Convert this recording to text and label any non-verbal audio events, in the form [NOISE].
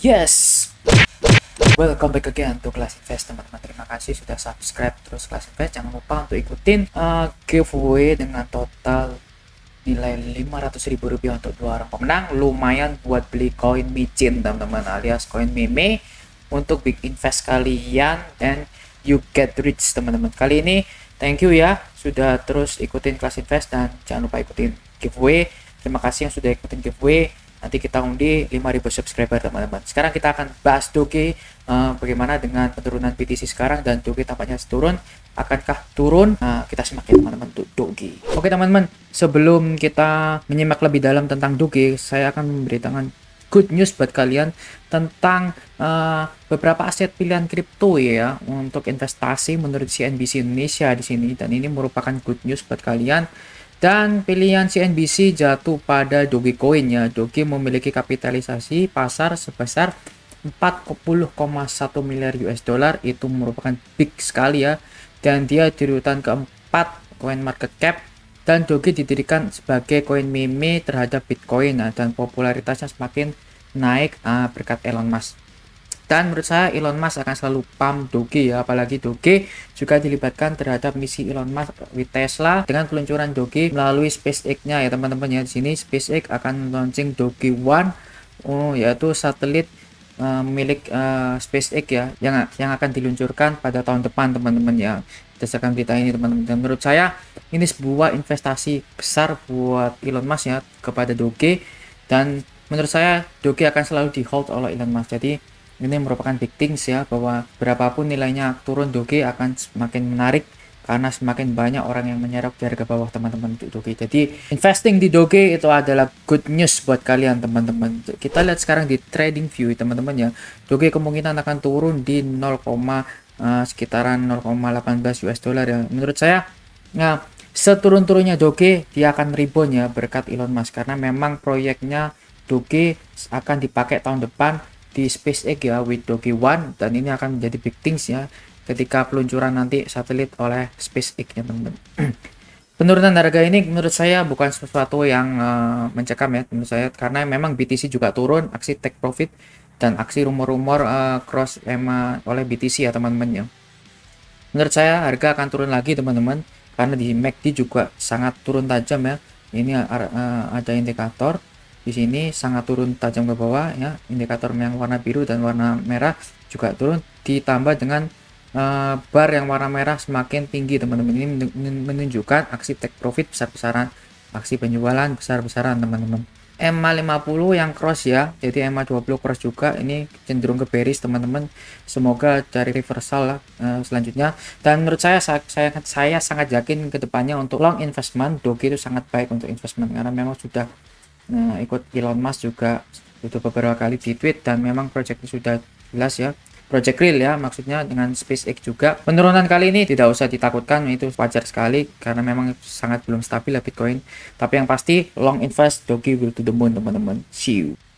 yes Welcome back again to Class Invest teman-teman Terima kasih sudah subscribe terus Class Invest Jangan lupa untuk ikutin uh, giveaway dengan total nilai 500 ribu rupiah untuk dua orang pemenang Lumayan buat beli koin micin teman-teman alias koin meme Untuk big invest kalian dan you get rich teman-teman Kali ini thank you ya sudah terus ikutin Class Invest dan jangan lupa ikutin giveaway Terima kasih yang sudah ikutin giveaway nanti kita undi 5000 subscriber teman-teman sekarang kita akan bahas Doge uh, eh, bagaimana dengan penurunan BTC sekarang dan Doge tampaknya turun akankah turun uh, kita simak ya teman-teman untuk Doge oke teman-teman sebelum kita menyimak lebih dalam tentang Doge saya akan memberitakan good news buat kalian tentang uh, beberapa aset pilihan kripto ya untuk investasi menurut CNBC Indonesia di sini dan ini merupakan good news buat kalian dan pilihan CNBC jatuh pada Dogecoin ya. Doge memiliki kapitalisasi pasar sebesar 40,1 miliar US dollar itu merupakan big sekali ya. Dan dia di urutan keempat coin market cap dan Doge didirikan sebagai koin meme terhadap Bitcoin nah, dan popularitasnya semakin naik uh, berkat Elon Musk dan menurut saya Elon Musk akan selalu pump Doge ya apalagi Doge juga dilibatkan terhadap misi Elon Musk with Tesla dengan peluncuran Doge melalui SpaceX-nya ya teman-teman ya di sini SpaceX akan launching Doge One oh yaitu satelit uh, milik uh, SpaceX ya yang yang akan diluncurkan pada tahun depan teman-teman ya berdasarkan berita ini teman-teman dan menurut saya ini sebuah investasi besar buat Elon Musk ya kepada Doge dan menurut saya Doge akan selalu di hold oleh Elon Musk jadi ini merupakan big things ya bahwa berapapun nilainya turun doge akan semakin menarik karena semakin banyak orang yang menyerap di harga bawah teman-teman untuk doge. Jadi investing di doge itu adalah good news buat kalian teman-teman. Kita lihat sekarang di trading view teman-teman ya. Doge kemungkinan akan turun di 0, uh, eh, sekitaran 0,18 US dollar ya. Menurut saya nah seturun-turunnya doge dia akan rebound ya berkat Elon Musk karena memang proyeknya doge akan dipakai tahun depan di SpaceX ya with Doge One dan ini akan menjadi big things ya ketika peluncuran nanti satelit oleh SpaceX ya teman-teman. [CLEARS THROAT] Penurunan harga ini menurut saya bukan sesuatu yang uh, mencekam ya menurut saya karena memang BTC juga turun aksi take profit dan aksi rumor-rumor uh, cross EMA oleh BTC ya teman-teman ya. Menurut saya harga akan turun lagi teman-teman karena di MACD juga sangat turun tajam ya. Ini uh, ada indikator di sini sangat turun tajam ke bawah ya indikator yang warna biru dan warna merah juga turun ditambah dengan uh, bar yang warna merah semakin tinggi teman-teman ini menunjukkan aksi take profit besar-besaran aksi penjualan besar-besaran teman-teman EMA 50 yang cross ya jadi EMA 20 cross juga ini cenderung ke bearish teman-teman semoga cari reversal lah uh, selanjutnya dan menurut saya saya, saya saya sangat yakin kedepannya untuk long investment doge itu sangat baik untuk investment karena memang sudah nah, ikut Elon Musk juga itu beberapa kali di tweet dan memang proyeknya sudah jelas ya Project Real ya maksudnya dengan SpaceX juga penurunan kali ini tidak usah ditakutkan itu wajar sekali karena memang sangat belum stabil ya Bitcoin tapi yang pasti long invest doggy will to the moon teman-teman see you